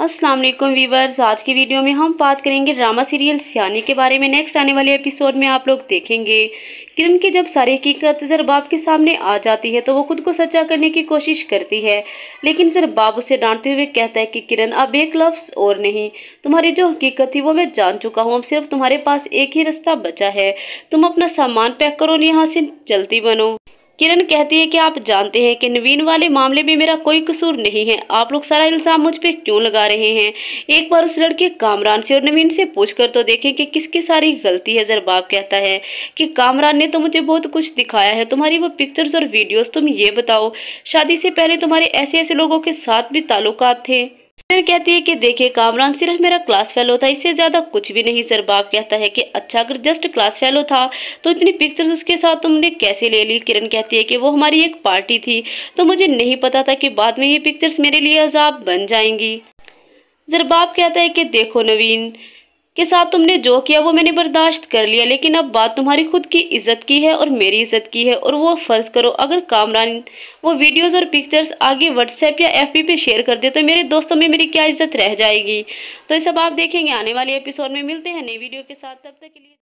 अस्सलाम वालेकुम वीवर्स आज की वीडियो में हम बात करेंगे ड्रामा सीरियल सियानी के बारे में नेक्स्ट आने वाले एपिसोड में आप लोग देखेंगे किरण की जब सारी हकीकत जरबाब के सामने आ जाती है तो वो खुद को सच्चा करने की कोशिश करती है लेकिन जरबाब उसे डांटते हुए कहता है कि किरण अब एक लफ्स और नहीं तुम्हारी जो हकीकत थी वो मैं जान चुका हूँ अब सिर्फ तुम्हारे पास एक ही रास्ता बचा है तुम अपना सामान पैक करो और यहाँ से जल्दी बनो किरण कहती है कि आप जानते हैं कि नवीन वाले मामले में मेरा कोई कसूर नहीं है आप लोग सारा इल्ज़ाम मुझ पर क्यों लगा रहे हैं एक बार उस लड़के कामरान से और नवीन से पूछ कर तो देखें कि किसकी सारी गलती है जरबाब कहता है कि कामरान ने तो मुझे बहुत कुछ दिखाया है तुम्हारी वो पिक्चर्स और वीडियोज़ तुम ये बताओ शादी से पहले तुम्हारे ऐसे ऐसे लोगों के साथ भी ताल्लुक थे फिर कहती है कि देखिए कामरान सिर्फ मेरा क्लास फेलो था इससे ज़्यादा कुछ भी नहीं सर बाप कहता है कि अच्छा अगर जस्ट क्लास फेलो था तो इतनी पिक्चर्स उसके साथ तुमने कैसे ले ली किरण कहती है कि वो हमारी एक पार्टी थी तो मुझे नहीं पता था कि बाद में ये पिक्चर्स मेरे लिए अजाब बन जाएंगी जरबाब कहता है कि देखो नवीन के साथ तुमने जो किया वो मैंने बर्दाश्त कर लिया लेकिन अब बात तुम्हारी खुद की इज्जत की है और मेरी इज्जत की है और वो फ़र्ज़ करो अगर कामरान वो वीडियोस और पिक्चर्स आगे व्हाट्सएप या एफ पे शेयर कर दे तो मेरे दोस्तों में मेरी क्या इज्जत रह जाएगी तो ये सब आप देखेंगे आने वाले एपिसोड में मिलते हैं नई वीडियो के साथ तब तक के लिए